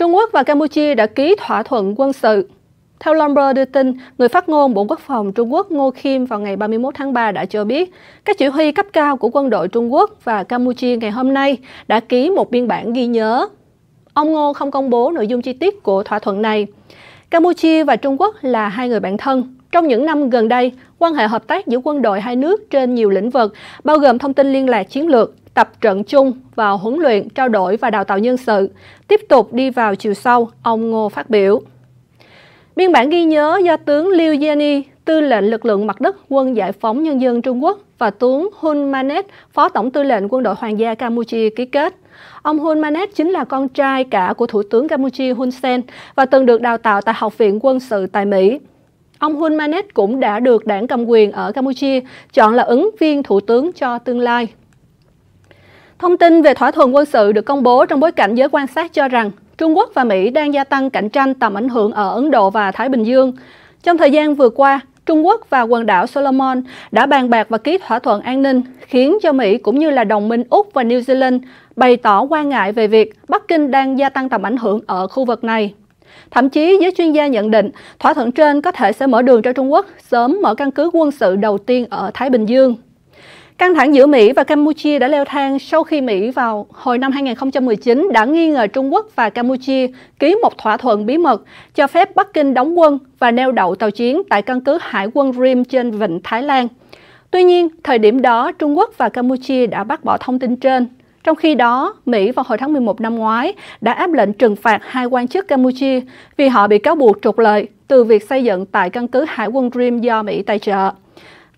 Trung Quốc và Campuchia đã ký thỏa thuận quân sự. Theo Bloomberg đưa tin, người phát ngôn Bộ Quốc phòng Trung Quốc Ngô Kim vào ngày 31 tháng 3 đã cho biết, các chỉ huy cấp cao của quân đội Trung Quốc và Campuchia ngày hôm nay đã ký một biên bản ghi nhớ. Ông Ngô không công bố nội dung chi tiết của thỏa thuận này. Campuchia và Trung Quốc là hai người bạn thân. Trong những năm gần đây, quan hệ hợp tác giữa quân đội hai nước trên nhiều lĩnh vực, bao gồm thông tin liên lạc chiến lược, tập trận chung và huấn luyện, trao đổi và đào tạo nhân sự. Tiếp tục đi vào chiều sâu, ông Ngô phát biểu. Biên bản ghi nhớ do tướng Liu Yeni, tư lệnh lực lượng mặt đất quân giải phóng nhân dân Trung Quốc và tướng Hun Manet, phó tổng tư lệnh quân đội hoàng gia Campuchia ký kết. Ông Hun Manet chính là con trai cả của Thủ tướng Campuchia Hun Sen và từng được đào tạo tại Học viện Quân sự tại Mỹ. Ông Hun Manet cũng đã được đảng cầm quyền ở Campuchia chọn là ứng viên thủ tướng cho tương lai. Thông tin về thỏa thuận quân sự được công bố trong bối cảnh giới quan sát cho rằng Trung Quốc và Mỹ đang gia tăng cạnh tranh tầm ảnh hưởng ở Ấn Độ và Thái Bình Dương. Trong thời gian vừa qua, Trung Quốc và quần đảo Solomon đã bàn bạc và ký thỏa thuận an ninh, khiến cho Mỹ cũng như là đồng minh Úc và New Zealand bày tỏ quan ngại về việc Bắc Kinh đang gia tăng tầm ảnh hưởng ở khu vực này. Thậm chí, giới chuyên gia nhận định, thỏa thuận trên có thể sẽ mở đường cho Trung Quốc sớm mở căn cứ quân sự đầu tiên ở Thái Bình Dương. Căng thẳng giữa Mỹ và Campuchia đã leo thang sau khi Mỹ vào hồi năm 2019 đã nghi ngờ Trung Quốc và Campuchia ký một thỏa thuận bí mật cho phép Bắc Kinh đóng quân và neo đậu tàu chiến tại căn cứ hải quân Rim trên vịnh Thái Lan. Tuy nhiên, thời điểm đó, Trung Quốc và Campuchia đã bác bỏ thông tin trên. Trong khi đó, Mỹ vào hồi tháng 11 năm ngoái đã áp lệnh trừng phạt hai quan chức Campuchia vì họ bị cáo buộc trục lợi từ việc xây dựng tại căn cứ hải quân Rim do Mỹ tài trợ.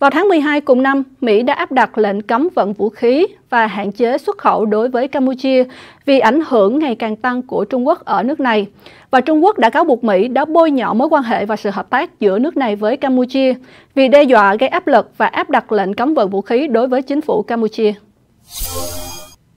Vào tháng 12 cùng năm, Mỹ đã áp đặt lệnh cấm vận vũ khí và hạn chế xuất khẩu đối với Campuchia vì ảnh hưởng ngày càng tăng của Trung Quốc ở nước này. Và Trung Quốc đã cáo buộc Mỹ đã bôi nhọ mối quan hệ và sự hợp tác giữa nước này với Campuchia vì đe dọa gây áp lực và áp đặt lệnh cấm vận vũ khí đối với chính phủ Campuchia.